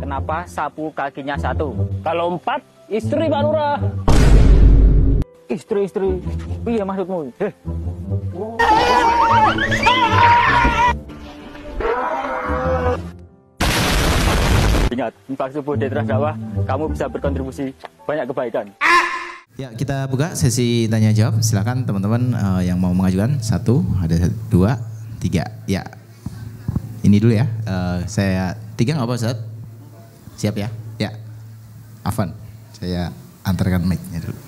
Kenapa sapu kakinya satu? Kalau empat, istri Pak Nura. Istri-istri, iya maksudmu? Eh. Ingat, infak subuh di teras dakwah, kamu bisa berkontribusi banyak kebaikan. Ya, kita buka sesi tanya jawab. Silakan teman-teman uh, yang mau mengajukan satu, ada dua, tiga. Ya, ini dulu ya. Uh, saya tiga nggak apa, apa Siap ya? Ya. Afan, saya antarkan mic-nya dulu.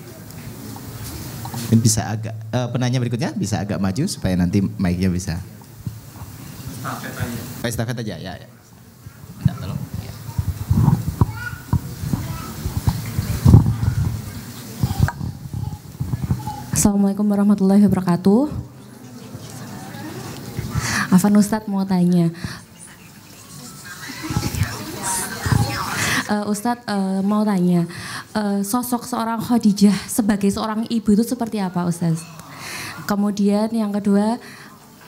Mungkin bisa agak, uh, penanya berikutnya bisa agak maju supaya nanti mic-nya bisa. Pak aja. Eh, aja, ya. ya. Nah, tolong. Ya. Assalamualaikum warahmatullahi wabarakatuh. Afan Ustadz mau tanya, uh, Ustadz uh, mau tanya, uh, sosok seorang Khadijah sebagai seorang ibu itu seperti apa Ustadz? Kemudian yang kedua,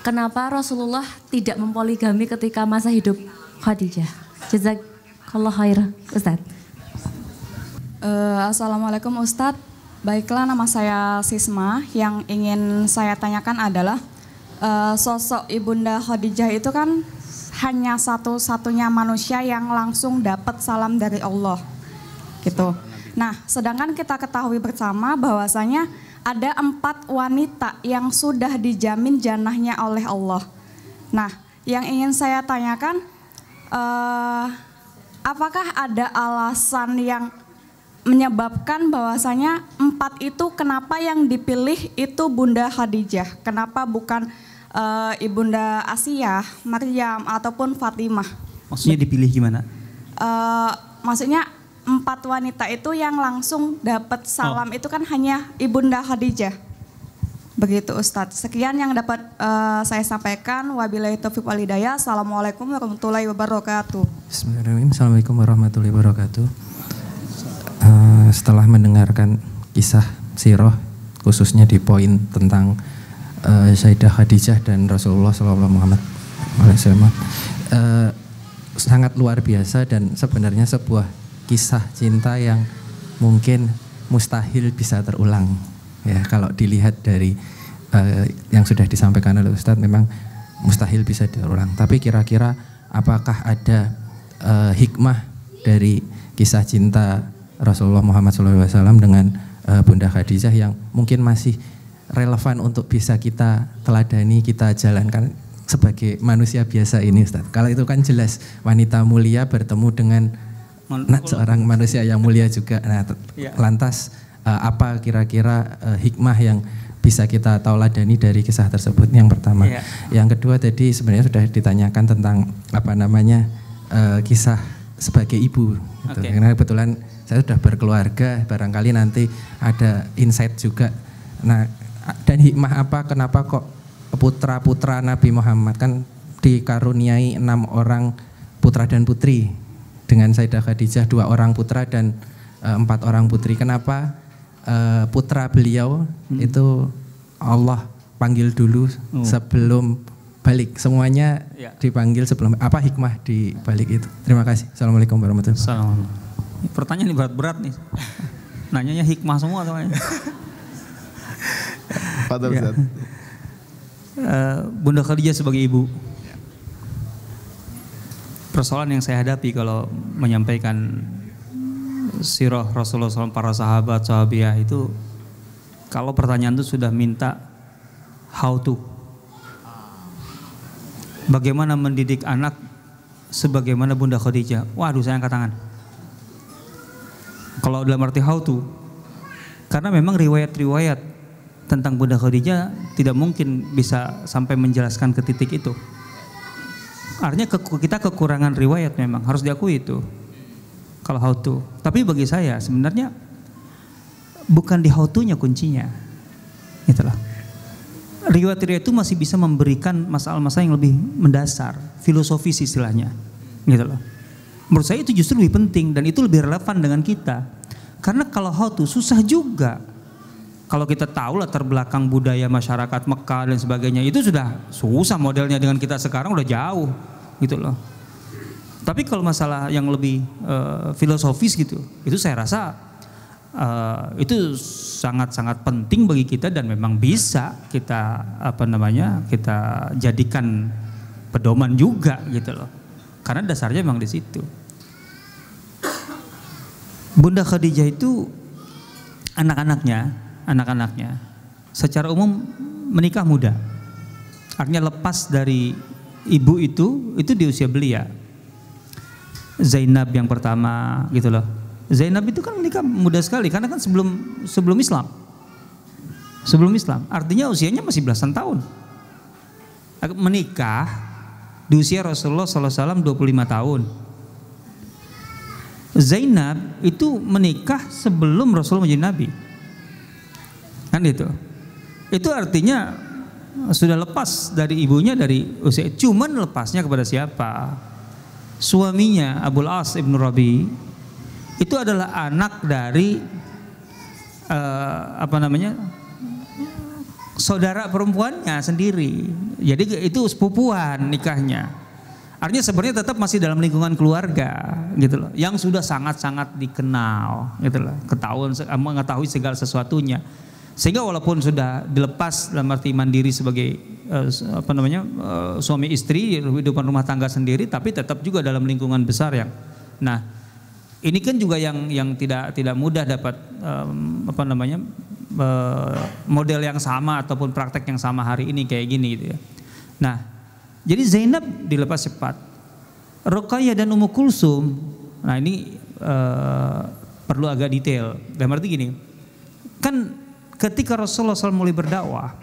kenapa Rasulullah tidak mempoligami ketika masa hidup Khadijah? Jazakallah khair Ustadz. Uh, Assalamualaikum Ustadz. Baiklah, nama saya Sisma. Yang ingin saya tanyakan adalah uh, sosok Ibunda Khadijah itu kan hanya satu-satunya manusia yang langsung dapat salam dari Allah. Gitu. Nah, sedangkan kita ketahui bersama bahwasanya ada empat wanita yang sudah dijamin janahnya oleh Allah. Nah, yang ingin saya tanyakan, uh, apakah ada alasan yang menyebabkan bahwasanya empat itu kenapa yang dipilih itu Bunda Khadijah? Kenapa bukan uh, ibunda Asia, Maryam ataupun Fatimah. Maksudnya dipilih gimana? Uh, maksudnya empat wanita itu yang langsung dapat oh. salam oh. itu kan hanya ibunda Khadijah. Begitu Ustadz. Sekian yang dapat uh, saya sampaikan. Wabillahi taufiq hidayah. Assalamualaikum warahmatullahi wabarakatuh. Bismillahirrahmanirrahim. Assalamualaikum warahmatullahi wabarakatuh. Uh, setelah mendengarkan kisah Siroh khususnya di poin tentang uh, Khadijah dan Rasulullah SAW Muhammad uh, sangat luar biasa dan sebenarnya sebuah kisah cinta yang mungkin mustahil bisa terulang ya kalau dilihat dari uh, yang sudah disampaikan oleh Ustadz memang mustahil bisa terulang tapi kira-kira apakah ada uh, hikmah dari kisah cinta Rasulullah Muhammad SAW dengan uh, Bunda Khadijah yang mungkin masih relevan untuk bisa kita teladani, kita jalankan sebagai manusia biasa ini Ustaz. Kalau itu kan jelas wanita mulia bertemu dengan nah, seorang manusia yang mulia juga. Nah, ya. lantas uh, apa kira-kira uh, hikmah yang bisa kita tauladani dari kisah tersebut yang pertama. Ya. Yang kedua tadi sebenarnya sudah ditanyakan tentang apa namanya uh, kisah sebagai ibu. Gitu. Okay. Karena kebetulan saya sudah berkeluarga, barangkali nanti ada insight juga. Nah, dan hikmah apa kenapa kok putra-putra Nabi Muhammad kan dikaruniai enam orang putra dan putri dengan Sayyidah Khadijah dua orang putra dan e, empat orang putri kenapa e, putra beliau hmm. itu Allah panggil dulu oh. sebelum balik semuanya ya. dipanggil sebelum apa hikmah di balik itu terima kasih assalamualaikum warahmatullahi wabarakatuh pertanyaan ini berat-berat nih nanyanya hikmah semua soalnya Fadal, ya. Ustaz. Eh, Bunda Khadijah sebagai ibu. Persoalan yang saya hadapi kalau menyampaikan sirah Rasulullah SAW para sahabat sahabiah itu kalau pertanyaan itu sudah minta how to bagaimana mendidik anak sebagaimana Bunda Khadijah waduh saya angkat tangan kalau dalam arti how to karena memang riwayat-riwayat tentang Bunda Khadijah tidak mungkin bisa sampai menjelaskan ke titik itu. Artinya ke, kita kekurangan riwayat memang harus diakui itu. Kalau how to. Tapi bagi saya sebenarnya bukan di how to-nya kuncinya. Itulah. Riwayat-riwayat itu masih bisa memberikan masalah-masalah yang lebih mendasar, filosofi istilahnya. Gitu loh. Menurut saya itu justru lebih penting dan itu lebih relevan dengan kita. Karena kalau how to susah juga kalau kita tahu latar belakang budaya masyarakat Mekah dan sebagainya itu sudah susah modelnya dengan kita sekarang udah jauh gitu loh. Tapi kalau masalah yang lebih uh, filosofis gitu, itu saya rasa uh, itu sangat-sangat penting bagi kita dan memang bisa kita apa namanya kita jadikan pedoman juga gitu loh. Karena dasarnya memang di situ. Bunda Khadijah itu anak-anaknya anak-anaknya. Secara umum menikah muda. Artinya lepas dari ibu itu itu di usia belia. Zainab yang pertama gitu loh. Zainab itu kan menikah muda sekali karena kan sebelum sebelum Islam. Sebelum Islam. Artinya usianya masih belasan tahun. Menikah di usia Rasulullah SAW 25 tahun. Zainab itu menikah sebelum Rasulullah menjadi nabi. Kan itu. Itu artinya sudah lepas dari ibunya dari usia. Cuman lepasnya kepada siapa? Suaminya Abul As ibnu Rabi itu adalah anak dari uh, apa namanya saudara perempuannya sendiri. Jadi itu sepupuan nikahnya. Artinya sebenarnya tetap masih dalam lingkungan keluarga gitu loh. Yang sudah sangat-sangat dikenal gitu loh. Ketahuan mengetahui segala sesuatunya. Sehingga walaupun sudah dilepas dalam arti mandiri sebagai uh, apa namanya uh, suami istri kehidupan rumah tangga sendiri, tapi tetap juga dalam lingkungan besar yang. Nah, ini kan juga yang yang tidak tidak mudah dapat um, apa namanya uh, model yang sama ataupun praktek yang sama hari ini kayak gini gitu ya. Nah, jadi Zainab dilepas cepat. Rokaya dan Ummu Kulsum. Nah, ini uh, perlu agak detail. Dalam arti gini. Kan ketika Rasulullah SAW mulai berdakwah,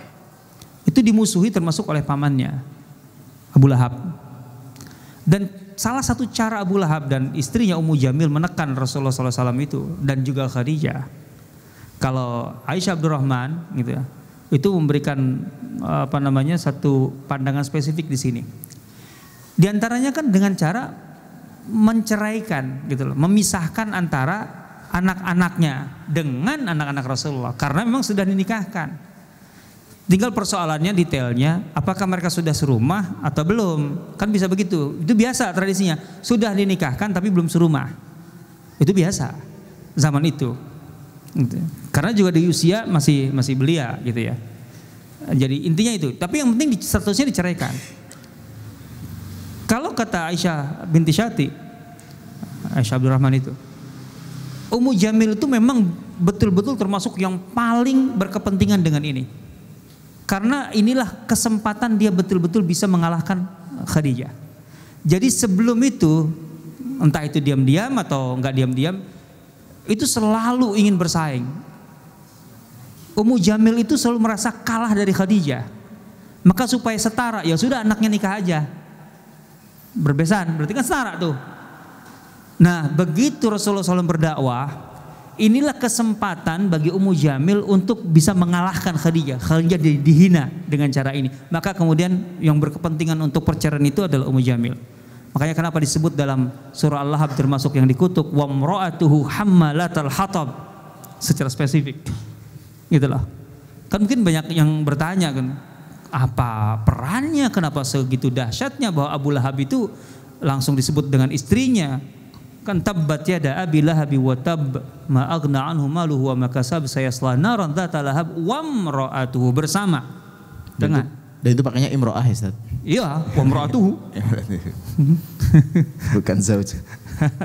itu dimusuhi termasuk oleh pamannya, Abu Lahab. Dan salah satu cara Abu Lahab dan istrinya Ummu Jamil menekan Rasulullah SAW itu dan juga Khadijah. Kalau Aisyah Abdurrahman gitu ya, itu memberikan apa namanya satu pandangan spesifik di sini. Di antaranya kan dengan cara menceraikan gitu loh, memisahkan antara anak-anaknya dengan anak-anak Rasulullah karena memang sudah dinikahkan. Tinggal persoalannya detailnya apakah mereka sudah serumah atau belum? Kan bisa begitu. Itu biasa tradisinya. Sudah dinikahkan tapi belum serumah. Itu biasa zaman itu. Gitu. Karena juga di usia masih masih belia gitu ya. Jadi intinya itu. Tapi yang penting statusnya diceraikan. Kalau kata Aisyah binti Syati, Aisyah rahman itu, Umu Jamil itu memang betul-betul termasuk yang paling berkepentingan dengan ini. Karena inilah kesempatan dia betul-betul bisa mengalahkan Khadijah. Jadi sebelum itu entah itu diam-diam atau nggak diam-diam itu selalu ingin bersaing. Umu Jamil itu selalu merasa kalah dari Khadijah. Maka supaya setara ya sudah anaknya nikah aja. Berbesan berarti kan setara tuh Nah, begitu Rasulullah SAW berdakwah, inilah kesempatan bagi Ummu Jamil untuk bisa mengalahkan Khadijah. Khadijah di, dihina dengan cara ini. Maka kemudian yang berkepentingan untuk perceraian itu adalah Ummu Jamil. Makanya kenapa disebut dalam surah Al-Lahab termasuk yang dikutuk wa mra'atuhu hammalatal hatab secara spesifik. Gitu Kan mungkin banyak yang bertanya kan apa perannya kenapa segitu dahsyatnya bahwa Abu Lahab itu langsung disebut dengan istrinya kan tabbat yada abi lahabi wa tab ma aghna anhu maluhu wa makasab sayasla naran dzata lahab wa mra'atuhu bersama dengan dan itu, pakainya imra'ah ya Ustaz. Iya, wa mra'atuhu Bukan zauj.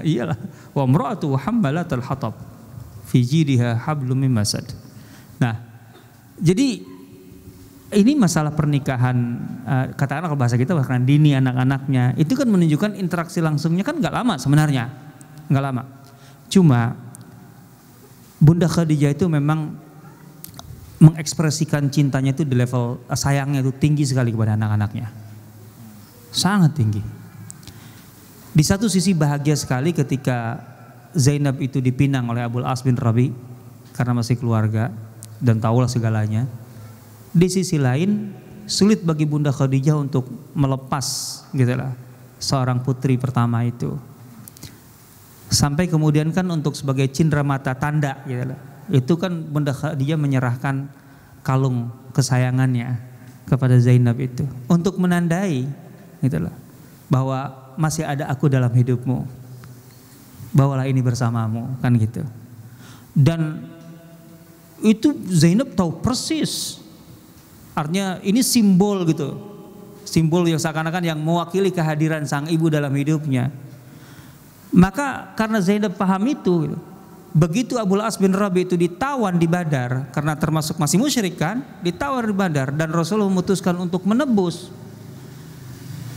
Iyalah, wa imra'atuhu al hatab fi jidha hablu min masad. Nah, jadi ini masalah pernikahan eh, katakanlah kalau bahasa kita bahkan dini anak-anaknya itu kan menunjukkan interaksi langsungnya kan nggak lama sebenarnya nggak lama. Cuma Bunda Khadijah itu memang mengekspresikan cintanya itu di level eh, sayangnya itu tinggi sekali kepada anak-anaknya. Sangat tinggi. Di satu sisi bahagia sekali ketika Zainab itu dipinang oleh Abdul As bin Rabi karena masih keluarga dan tahulah segalanya. Di sisi lain sulit bagi Bunda Khadijah untuk melepas gitulah seorang putri pertama itu. Sampai kemudian kan untuk sebagai cindera mata tanda gitu loh. Itu kan Bunda Khadijah menyerahkan kalung kesayangannya kepada Zainab itu untuk menandai gitu loh bahwa masih ada aku dalam hidupmu. Bawalah ini bersamamu kan gitu. Dan itu Zainab tahu persis. Artinya ini simbol gitu. Simbol yang seakan-akan yang mewakili kehadiran sang ibu dalam hidupnya maka karena Zainab paham itu, gitu. begitu Abu As bin Rabi itu ditawan di Badar karena termasuk masih musyrik kan, ditawan di Badar dan Rasulullah memutuskan untuk menebus.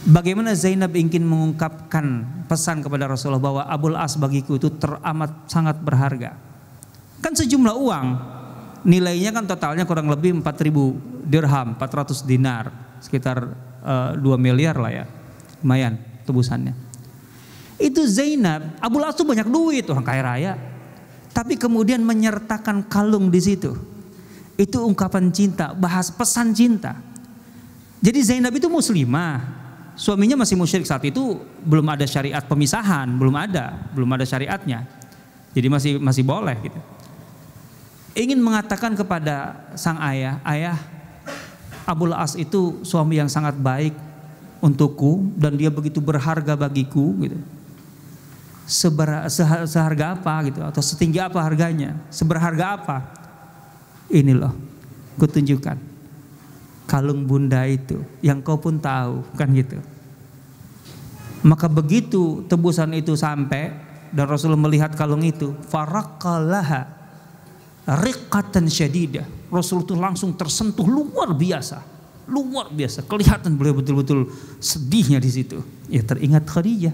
Bagaimana Zainab ingin mengungkapkan pesan kepada Rasulullah bahwa Abu As bagiku itu teramat sangat berharga. Kan sejumlah uang, nilainya kan totalnya kurang lebih 4000 dirham, 400 dinar, sekitar uh, eh, 2 miliar lah ya. Lumayan tebusannya. Itu Zainab, Abu Lasu banyak duit, orang kaya raya. Tapi kemudian menyertakan kalung di situ. Itu ungkapan cinta, bahas pesan cinta. Jadi Zainab itu muslimah. Suaminya masih musyrik saat itu belum ada syariat pemisahan, belum ada, belum ada syariatnya. Jadi masih masih boleh gitu. Ingin mengatakan kepada sang ayah, ayah Abu As itu suami yang sangat baik untukku dan dia begitu berharga bagiku gitu seber, seharga apa gitu atau setinggi apa harganya, seberharga apa. Ini loh, kutunjukkan. Kalung bunda itu yang kau pun tahu kan gitu. Maka begitu tebusan itu sampai dan Rasul melihat kalung itu, farakalaha rikatan syadidah. Rasul itu langsung tersentuh luar biasa, luar biasa. Kelihatan beliau betul-betul sedihnya di situ. Ya teringat Khadijah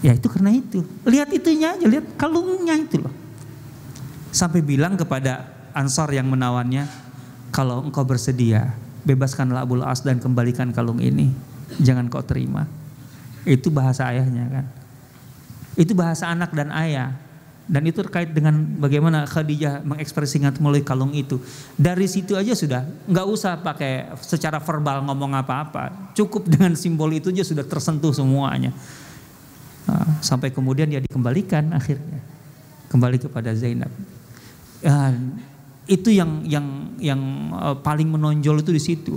Ya itu karena itu. Lihat itunya aja, lihat kalungnya itu loh. Sampai bilang kepada Ansar yang menawannya, kalau engkau bersedia, bebaskanlah Abul As dan kembalikan kalung ini. Jangan kau terima. Itu bahasa ayahnya kan. Itu bahasa anak dan ayah. Dan itu terkait dengan bagaimana Khadijah mengekspresikan melalui kalung itu. Dari situ aja sudah, nggak usah pakai secara verbal ngomong apa-apa. Cukup dengan simbol itu aja sudah tersentuh semuanya. Ah, sampai kemudian dia dikembalikan akhirnya kembali kepada Zainab. Uh, itu yang yang yang eh, paling menonjol itu di situ.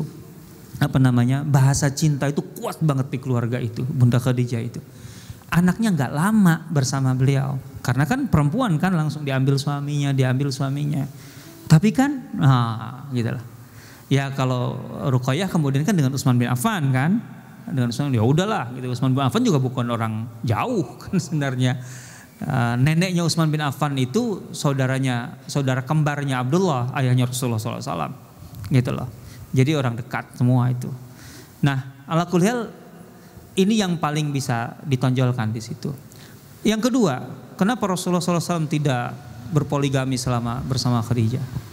Apa namanya? Bahasa cinta itu kuat banget di keluarga itu, Bunda Khadijah itu. Anaknya nggak lama bersama beliau. Karena kan perempuan kan langsung diambil suaminya, diambil suaminya. Tapi kan nah gitu Ya kalau Ruqayyah kemudian kan dengan Utsman bin Affan kan dengan Usman ya udahlah gitu Usman bin Affan juga bukan orang jauh kan sebenarnya eh, neneknya Usman bin Affan itu saudaranya saudara kembarnya Abdullah ayahnya Rasulullah SAW gitu loh jadi orang dekat semua itu nah ala kulhel ini yang paling bisa ditonjolkan di situ yang kedua kenapa Rasulullah SAW tidak berpoligami selama bersama Khadijah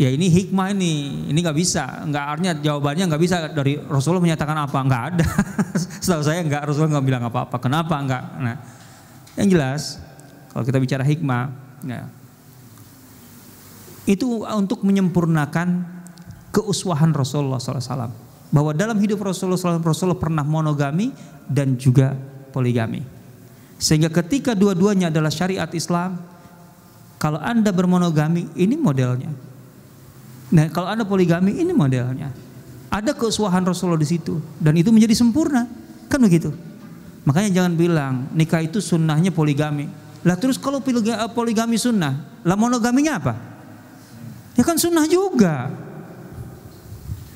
ya ini hikmah ini ini nggak bisa nggak artinya jawabannya nggak bisa dari Rasulullah menyatakan apa nggak ada setahu saya nggak Rasulullah nggak bilang apa-apa kenapa nggak nah yang jelas kalau kita bicara hikmah ya, itu untuk menyempurnakan keuswahan Rasulullah SAW bahwa dalam hidup Rasulullah SAW Rasulullah pernah monogami dan juga poligami sehingga ketika dua-duanya adalah syariat Islam kalau anda bermonogami ini modelnya Nah, kalau ada poligami ini modelnya. Ada keuswahan Rasulullah di situ dan itu menjadi sempurna. Kan begitu. Makanya jangan bilang nikah itu sunnahnya poligami. Lah terus kalau eh, poligami sunnah, lah monogaminya apa? Ya kan sunnah juga.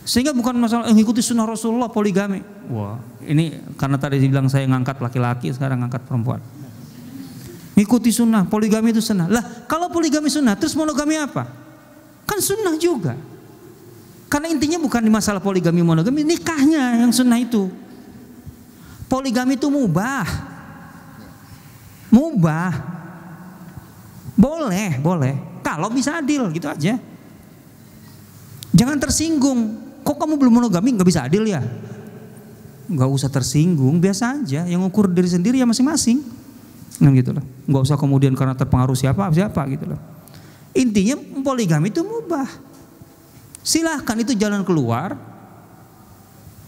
Sehingga bukan masalah mengikuti eh, sunnah Rasulullah poligami. Wah, ini karena tadi dibilang saya ngangkat laki-laki, sekarang ngangkat perempuan. Mengikuti sunnah, poligami itu sunnah. Lah kalau poligami sunnah, terus monogami apa? Kan sunnah juga. Karena intinya bukan di masalah poligami monogami, nikahnya yang sunnah itu. Poligami itu mubah. Mubah. Boleh, boleh. Kalau bisa adil gitu aja. Jangan tersinggung. Kok kamu belum monogami nggak bisa adil ya? Nggak usah tersinggung, biasa aja. Yang ukur diri sendiri ya masing-masing. Nah gitu loh. usah kemudian karena terpengaruh siapa siapa gitu loh. Intinya poligami itu mubah. Silahkan itu jalan keluar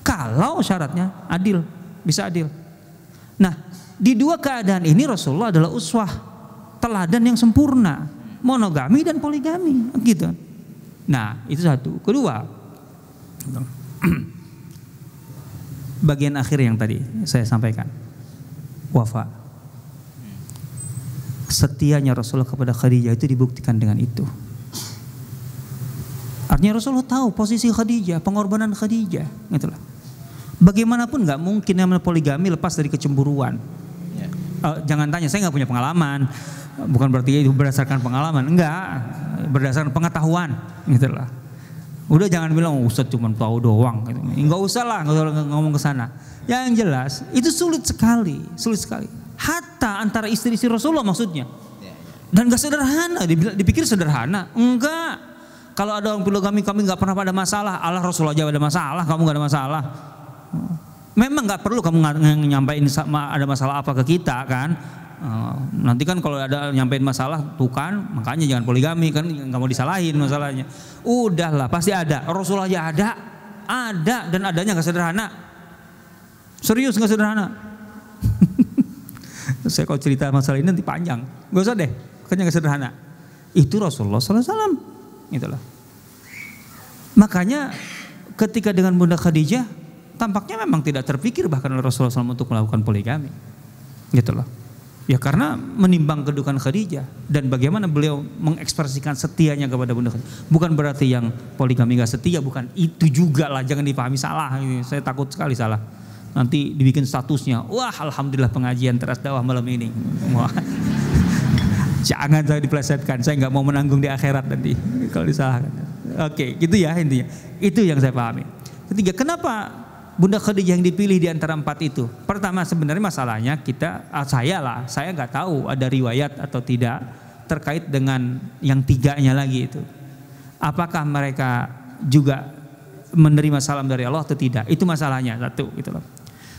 kalau syaratnya adil, bisa adil. Nah, di dua keadaan ini Rasulullah adalah uswah, teladan yang sempurna, monogami dan poligami, gitu. Nah, itu satu. Kedua, bagian akhir yang tadi saya sampaikan, wafat setianya Rasulullah kepada Khadijah itu dibuktikan dengan itu. Artinya Rasulullah tahu posisi Khadijah, pengorbanan Khadijah, gitulah. Bagaimanapun nggak mungkin namanya poligami lepas dari kecemburuan. Ya. Uh, jangan tanya, saya nggak punya pengalaman. Bukan berarti itu berdasarkan pengalaman, enggak, berdasarkan pengetahuan, gitulah. Udah jangan bilang oh, Ustaz cuma tahu doang gitu. Enggak usah lah ngomong ke sana. Yang jelas itu sulit sekali, sulit sekali. Hat cinta antara istri-istri Rasulullah maksudnya. Ya, ya. Dan gak sederhana, dipikir sederhana. Enggak. Kalau ada orang pilih kami nggak pernah pada masalah. Allah Rasulullah aja ada masalah, kamu nggak ada masalah. Memang nggak perlu kamu nyampaikan ada masalah apa ke kita kan. Oh, nanti kan kalau ada nyampein masalah tuh kan makanya jangan poligami kan nggak mau disalahin masalahnya. Udahlah pasti ada. Rasulullah aja ada, ada dan adanya nggak sederhana. Serius nggak sederhana. Saya kalau cerita masalah ini nanti panjang. Gak usah deh, kan yang sederhana. Itu Rasulullah SAW. Itulah. Makanya ketika dengan Bunda Khadijah, tampaknya memang tidak terpikir bahkan oleh Rasulullah SAW untuk melakukan poligami. Gitu Ya karena menimbang kedudukan Khadijah dan bagaimana beliau mengekspresikan setianya kepada Bunda Khadijah. Bukan berarti yang poligami gak setia, bukan itu juga lah jangan dipahami salah. Saya takut sekali salah nanti dibikin statusnya wah alhamdulillah pengajian teras dakwah malam ini wah jangan saya diplesetkan saya nggak mau menanggung di akhirat nanti kalau disalahkan oke gitu ya intinya itu yang saya pahami ketiga kenapa Bunda Khadijah yang dipilih di antara empat itu. Pertama sebenarnya masalahnya kita ah, saya lah, saya nggak tahu ada riwayat atau tidak terkait dengan yang tiganya lagi itu. Apakah mereka juga menerima salam dari Allah atau tidak? Itu masalahnya satu gitu loh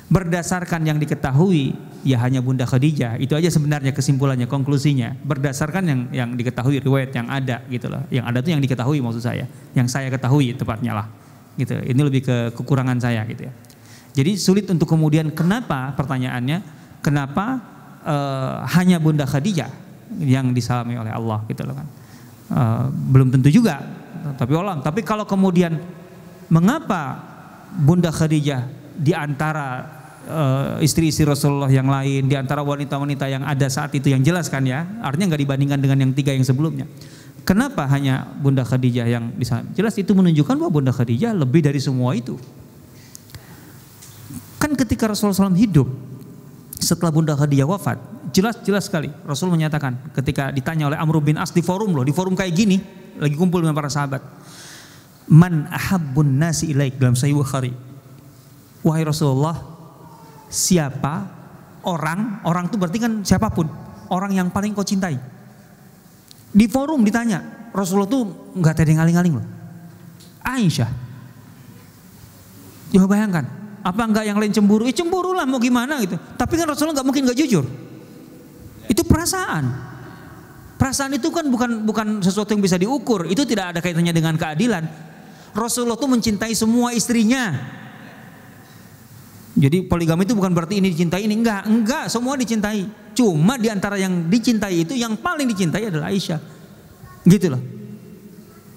berdasarkan yang diketahui ya hanya Bunda Khadijah itu aja sebenarnya kesimpulannya konklusinya berdasarkan yang yang diketahui riwayat yang ada gitu loh yang ada tuh yang diketahui maksud saya yang saya ketahui tepatnya lah gitu ini lebih ke kekurangan saya gitu ya jadi sulit untuk kemudian kenapa pertanyaannya kenapa e, hanya Bunda Khadijah yang disalami oleh Allah gitu loh kan e, belum tentu juga tapi olah tapi kalau kemudian mengapa Bunda Khadijah di antara eh, istri-istri uh, Rasulullah yang lain, di antara wanita-wanita yang ada saat itu yang jelaskan ya, artinya nggak dibandingkan dengan yang tiga yang sebelumnya. Kenapa hanya Bunda Khadijah yang bisa? Jelas itu menunjukkan bahwa Bunda Khadijah lebih dari semua itu. Kan ketika Rasulullah SAW hidup, setelah Bunda Khadijah wafat, jelas-jelas sekali Rasul menyatakan ketika ditanya oleh Amr bin As di forum loh, di forum kayak gini, lagi kumpul dengan para sahabat. Man ahabbun nasi ilaik dalam Sahih Bukhari wahai Rasulullah, siapa orang, orang itu berarti kan siapapun, orang yang paling kau cintai. Di forum ditanya, Rasulullah tuh nggak tadi ngaling-ngaling loh. Aisyah. coba bayangkan, apa enggak yang lain cemburu? Eh cemburu lah mau gimana gitu. Tapi kan Rasulullah nggak mungkin nggak jujur. Itu perasaan. Perasaan itu kan bukan bukan sesuatu yang bisa diukur. Itu tidak ada kaitannya dengan keadilan. Rasulullah itu mencintai semua istrinya. Jadi poligami itu bukan berarti ini dicintai ini enggak, enggak, semua dicintai. Cuma di antara yang dicintai itu yang paling dicintai adalah Aisyah. Gitu loh.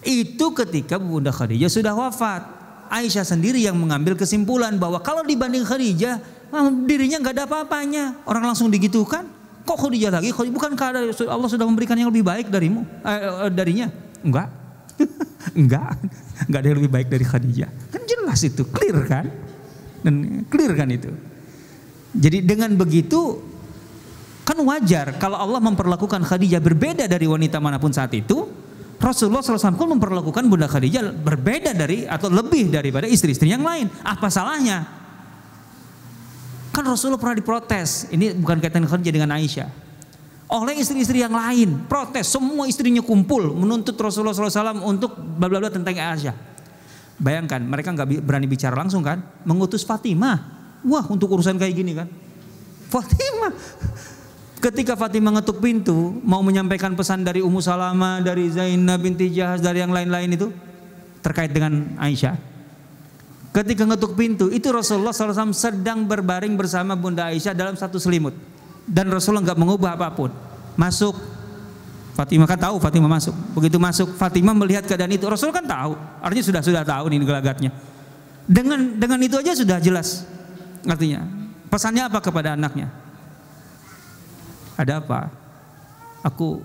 Itu ketika Bunda Khadijah sudah wafat. Aisyah sendiri yang mengambil kesimpulan bahwa kalau dibanding Khadijah, ah, dirinya enggak ada apa-apanya. Orang langsung digitukan. Kok Khadijah lagi? Khadijah, bukan Bukankah Allah sudah memberikan yang lebih baik darimu? Eh, eh darinya? Enggak. enggak. Enggak ada yang lebih baik dari Khadijah. Kan jelas itu, clear kan? Dan clear kan itu. Jadi dengan begitu kan wajar kalau Allah memperlakukan Khadijah berbeda dari wanita manapun saat itu, Rasulullah SAW pun memperlakukan Bunda Khadijah berbeda dari atau lebih daripada istri-istri yang lain. Apa salahnya? Kan Rasulullah pernah diprotes. Ini bukan kaitan Khadijah dengan Aisyah oleh istri-istri yang lain protes semua istrinya kumpul menuntut Rasulullah SAW untuk bla bla bla tentang Aisyah Bayangkan mereka nggak berani bicara langsung kan, mengutus Fatimah. Wah untuk urusan kayak gini kan. Fatimah. Ketika Fatimah ngetuk pintu, mau menyampaikan pesan dari Ummu Salama, dari Zainab binti Jahaz, dari yang lain-lain itu terkait dengan Aisyah. Ketika ngetuk pintu, itu Rasulullah SAW sedang berbaring bersama Bunda Aisyah dalam satu selimut. Dan Rasulullah nggak mengubah apapun. Masuk, Fatimah kan tahu Fatimah masuk. Begitu masuk Fatimah melihat keadaan itu. Rasul kan tahu. Artinya sudah sudah tahu nih gelagatnya. Dengan dengan itu aja sudah jelas artinya. Pesannya apa kepada anaknya? Ada apa? Aku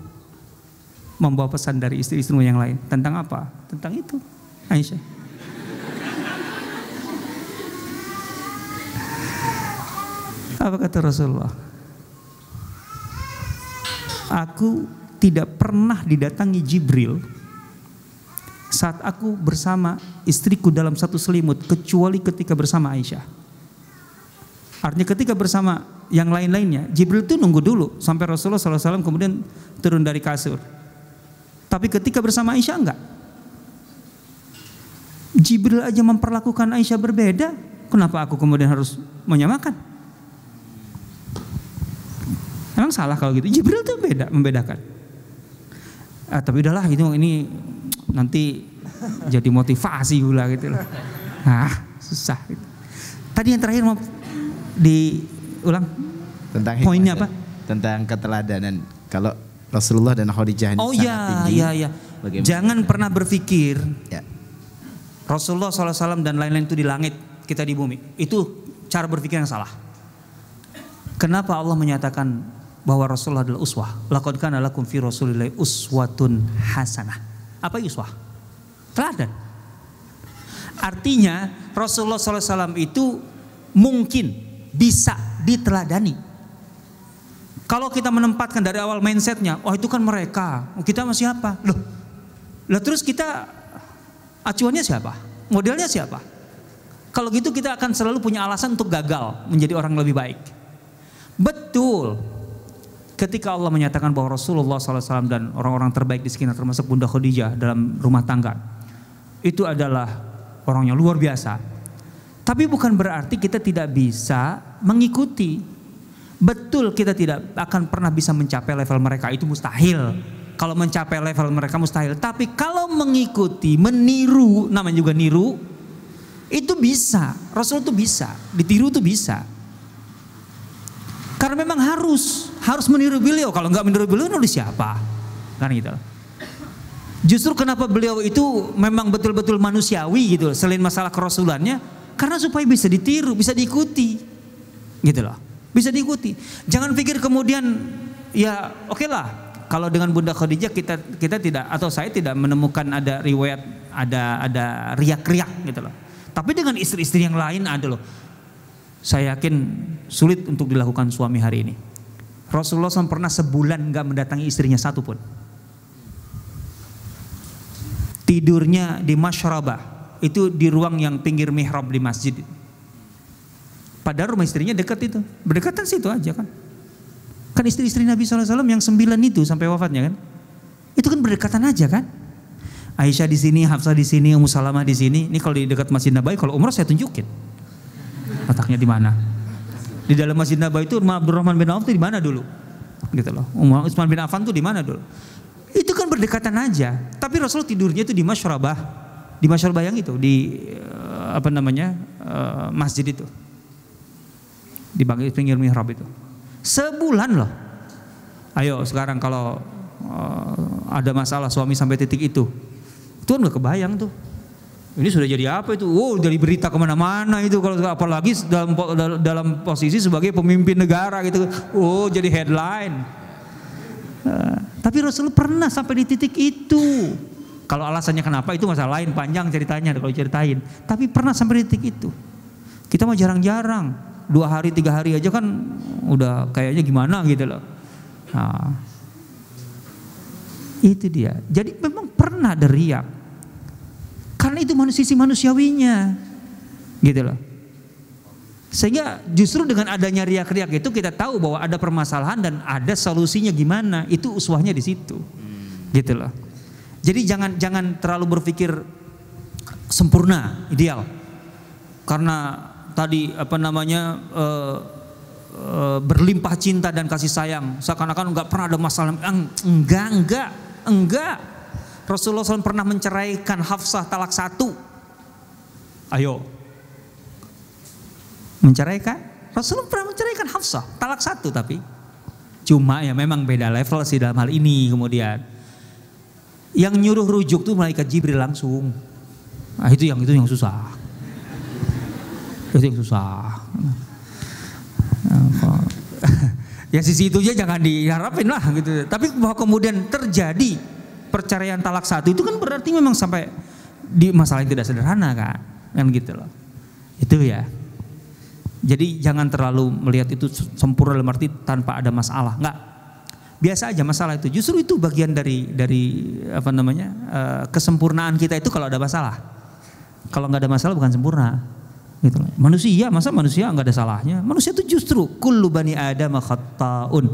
membawa pesan dari istri-istrimu yang lain. Tentang apa? Tentang itu. Aisyah. Apa kata Rasulullah? Aku tidak pernah didatangi Jibril saat aku bersama istriku dalam satu selimut kecuali ketika bersama Aisyah. Artinya ketika bersama yang lain-lainnya, Jibril itu nunggu dulu sampai Rasulullah SAW kemudian turun dari kasur. Tapi ketika bersama Aisyah enggak. Jibril aja memperlakukan Aisyah berbeda, kenapa aku kemudian harus menyamakan? Emang salah kalau gitu? Jibril tuh beda, membedakan ah, tapi udahlah itu ini nanti jadi motivasi gula gitu loh. Nah, ah, susah gitu. Tadi yang terakhir mau diulang tentang poinnya apa? Tentang keteladanan. Kalau Rasulullah dan Khadijah ini oh, sangat ya, tinggi. iya, iya, iya. Jangan kita? pernah berpikir ya. Rasulullah SAW dan lain-lain itu di langit, kita di bumi. Itu cara berpikir yang salah. Kenapa Allah menyatakan bahwa Rasulullah adalah uswah. Laqad kana lakum fi uswatun hasanah. Apa uswah? Teladan. Artinya Rasulullah SAW itu mungkin bisa diteladani. Kalau kita menempatkan dari awal mindsetnya, oh itu kan mereka, kita masih apa? Loh, lah terus kita acuannya siapa? Modelnya siapa? Kalau gitu kita akan selalu punya alasan untuk gagal menjadi orang lebih baik. Betul, ketika Allah menyatakan bahwa Rasulullah SAW dan orang-orang terbaik di sekitar termasuk Bunda Khadijah dalam rumah tangga itu adalah orang yang luar biasa. Tapi bukan berarti kita tidak bisa mengikuti. Betul kita tidak akan pernah bisa mencapai level mereka itu mustahil. Kalau mencapai level mereka mustahil, tapi kalau mengikuti, meniru, namanya juga niru, itu bisa. Rasul itu bisa, ditiru itu bisa. Karena memang harus harus meniru beliau. Kalau nggak meniru beliau nulis siapa? Kan gitu. Justru kenapa beliau itu memang betul-betul manusiawi gitu selain masalah kerasulannya karena supaya bisa ditiru, bisa diikuti. Gitu loh. Bisa diikuti. Jangan pikir kemudian ya oke okay lah kalau dengan Bunda Khadijah kita kita tidak atau saya tidak menemukan ada riwayat ada ada riak-riak gitu loh. Tapi dengan istri-istri yang lain ada loh. Saya yakin sulit untuk dilakukan suami hari ini. Rasulullah SAW pernah sebulan nggak mendatangi istrinya satu pun. Tidurnya di masyrabah. Itu di ruang yang pinggir mihrab di masjid. Padahal rumah istrinya dekat itu. Berdekatan situ aja kan. Kan istri-istri Nabi SAW yang sembilan itu sampai wafatnya kan. Itu kan berdekatan aja kan. Aisyah di sini, Hafsah di sini, Ummu Salamah di sini. Ini kalau di dekat Masjid Nabawi, kalau umroh saya tunjukin. Letaknya di mana? Di dalam Masjid Nabawi itu rumah Abdurrahman bin Auf itu di mana dulu? Gitu loh. Umar Utsman bin Affan itu di mana dulu? Itu kan berdekatan aja. Tapi Rasul tidurnya itu di Masyrabah. Di Masyrabah yang itu di eh, apa namanya? Eh, masjid itu. Di pinggir mihrab itu. Sebulan loh. Ayo sekarang kalau eh, ada masalah suami sampai titik itu. Itu kan gak kebayang tuh. Ini sudah jadi apa itu? Oh, dari berita kemana-mana itu kalau apalagi dalam dalam posisi sebagai pemimpin negara gitu. Oh, jadi headline. Eh, tapi Rasul pernah sampai di titik itu. Kalau alasannya kenapa itu masalah lain panjang ceritanya kalau ceritain. Tapi pernah sampai di titik itu. Kita mah jarang-jarang dua hari tiga hari aja kan udah kayaknya gimana gitu loh. Nah, itu dia. Jadi memang pernah ada riak karena itu sisi manusiawinya. Gitu loh. Sehingga justru dengan adanya riak-riak itu kita tahu bahwa ada permasalahan dan ada solusinya gimana. Itu uswahnya di situ. Gitu loh. Jadi jangan jangan terlalu berpikir sempurna, ideal. Karena tadi apa namanya e, e, berlimpah cinta dan kasih sayang seakan-akan nggak pernah ada masalah enggak enggak enggak Rasulullah SAW pernah menceraikan Hafsah talak satu. Ayo. Menceraikan? Rasulullah pernah menceraikan Hafsah talak satu tapi. Cuma ya memang beda level sih dalam hal ini kemudian. Yang nyuruh rujuk tuh malaikat Jibril langsung. Nah, itu yang itu yang susah. Itu yang susah. Ya sisi itu aja jangan diharapin lah gitu. Tapi bahwa kemudian terjadi perceraian talak satu itu kan berarti memang sampai di masalah yang tidak sederhana kan kan gitu loh itu ya jadi jangan terlalu melihat itu sempurna dalam arti tanpa ada masalah nggak biasa aja masalah itu justru itu bagian dari dari apa namanya eh, kesempurnaan kita itu kalau ada masalah kalau nggak ada masalah bukan sempurna gitu Manusia masa manusia nggak ada salahnya. Manusia itu justru kullu bani adam khattaun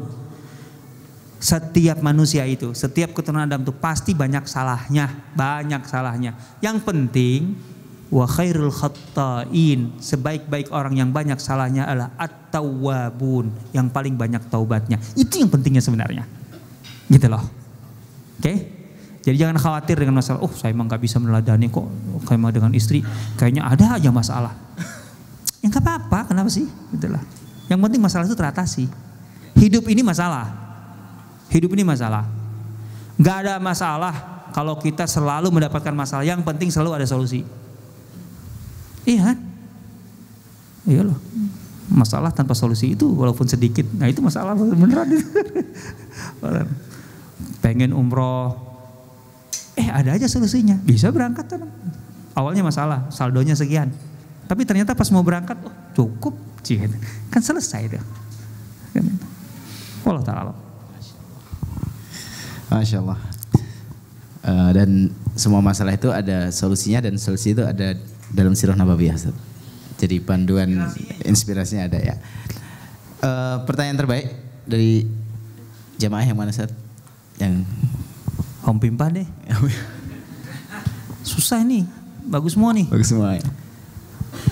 setiap manusia itu, setiap keturunan Adam itu pasti banyak salahnya, banyak salahnya. Yang penting wa khairul khata'in, sebaik-baik orang yang banyak salahnya adalah at-tawwabun, yang paling banyak taubatnya. Itu yang pentingnya sebenarnya. Gitu loh. Oke? Okay? Jadi jangan khawatir dengan masalah, oh saya emang gak bisa meneladani kok kayak dengan istri, kayaknya ada aja masalah. yang gak apa-apa, kenapa sih? Gitu loh. Yang penting masalah itu teratasi. Hidup ini masalah Hidup ini masalah. Gak ada masalah kalau kita selalu mendapatkan masalah. Yang penting selalu ada solusi. Iya kan? Iya loh. Masalah tanpa solusi itu walaupun sedikit. Nah itu masalah beneran. Pengen umroh. Eh ada aja solusinya. Bisa berangkat. Kan? Awalnya masalah. Saldonya sekian. Tapi ternyata pas mau berangkat. Oh, cukup. Kan selesai Kan? Walau ta'ala. Masya Allah. Uh, dan semua masalah itu ada solusinya dan solusi itu ada dalam sirah nabawiyah. Jadi panduan inspirasinya, ada ya. Uh, pertanyaan terbaik dari jamaah yang mana saat Yang Om Pimpa deh. Susah nih. Bagus semua nih. Bagus semua ya.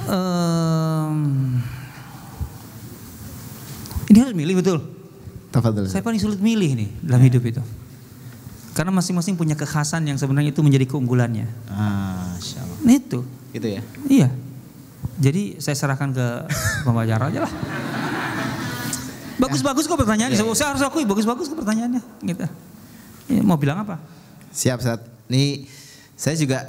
Um, ini harus milih betul. Tafadil. Saya paling sulit milih nih dalam ya. hidup itu. Karena masing-masing punya kekhasan yang sebenarnya itu menjadi keunggulannya. Ah, Nah, itu. Itu ya? Iya. Jadi saya serahkan ke pembicara aja lah. Bagus-bagus kok pertanyaannya. Yeah. Iya. Saya harus akui bagus-bagus kok pertanyaannya. Gitu. Ya, mau bilang apa? Siap, saat Nih saya juga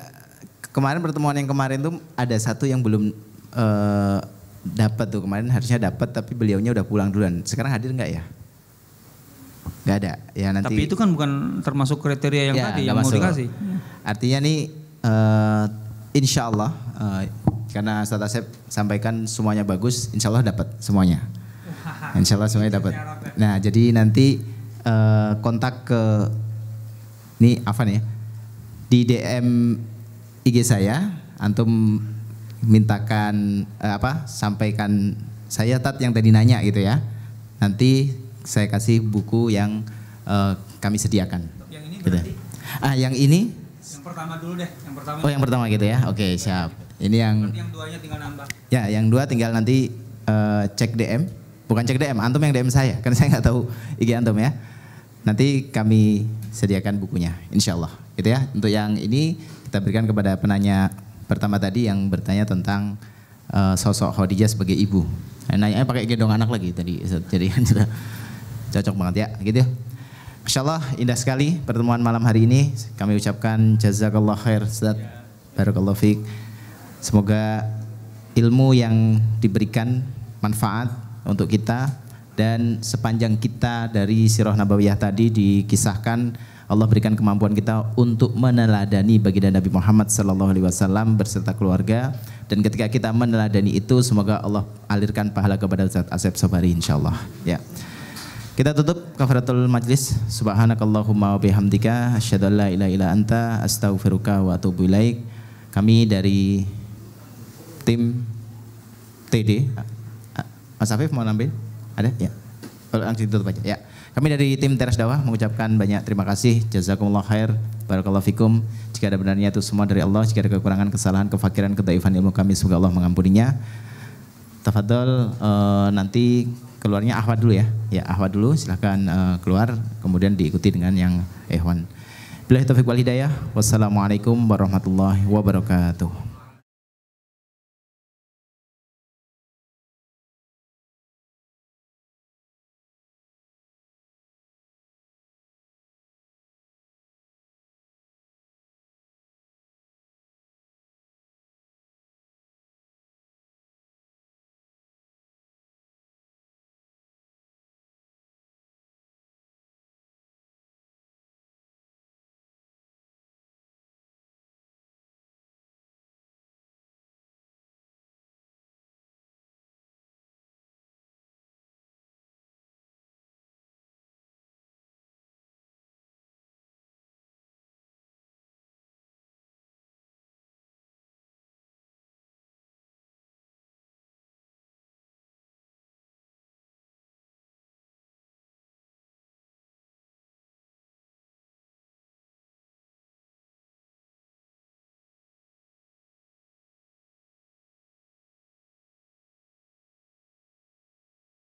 kemarin pertemuan yang kemarin tuh ada satu yang belum uh, eh, dapat tuh kemarin harusnya dapat tapi beliaunya udah pulang duluan. Sekarang hadir nggak ya? Gak ada. Ya nanti. Tapi itu kan bukan termasuk kriteria yang ya, tadi yang masuk. mau dikasih. Artinya nih uh, insya Allah uh, karena Ustaz Asep sampaikan semuanya bagus, insya Allah dapat semuanya. Insya Allah semuanya dapat. Iya, nah jadi nanti uh, kontak ke ini apa nih ya. di DM IG saya antum mintakan uh, apa sampaikan saya tat yang tadi nanya gitu ya nanti saya kasih buku yang uh, kami sediakan. yang ini gitu. Ah, yang ini? Yang pertama dulu deh, yang pertama. Oh, yang pertama gitu ya. Oke, okay, siap. Ini yang Berarti yang duanya tinggal nambah. Ya, yang dua tinggal nanti uh, cek DM. Bukan cek DM, antum yang DM saya, karena saya nggak tahu IG antum ya. Nanti kami sediakan bukunya, insya Allah. Gitu ya. Untuk yang ini kita berikan kepada penanya pertama tadi yang bertanya tentang uh, sosok Khadijah sebagai ibu. Nanya pakai gendong anak lagi tadi, jadi sudah cocok banget ya gitu. Insya ya. Allah indah sekali pertemuan malam hari ini. Kami ucapkan jazakallah khair, Ustaz. Barakallah fiqh. Semoga ilmu yang diberikan manfaat untuk kita dan sepanjang kita dari sirah nabawiyah tadi dikisahkan Allah berikan kemampuan kita untuk meneladani baginda Nabi Muhammad sallallahu alaihi wasallam berserta keluarga dan ketika kita meneladani itu semoga Allah alirkan pahala kepada Ustaz Asep Sobari insyaallah ya. Kita tutup kafaratul majlis. Subhanakallahumma wa bihamdika asyhadu an la ilaha illa anta astaghfiruka wa atubu ilaik. Kami dari tim TD Mas Afif mau nambil? Ada? Ya. Oh, langsung tutup aja. Ya. Kami dari tim Teras Dawah mengucapkan banyak terima kasih. Jazakumullah khair. Barakallahu fikum. Jika ada benarnya itu semua dari Allah. Jika ada kekurangan, kesalahan, kefakiran, kedaifan ilmu kami, semoga Allah mengampuninya. Tafadol, uh, eh, nanti keluarnya Ahwat dulu ya. Ya Ahwat dulu silahkan uh, eh, keluar kemudian diikuti dengan yang Ehwan. Bila Taufiq wal Hidayah. Wassalamualaikum warahmatullahi wabarakatuh.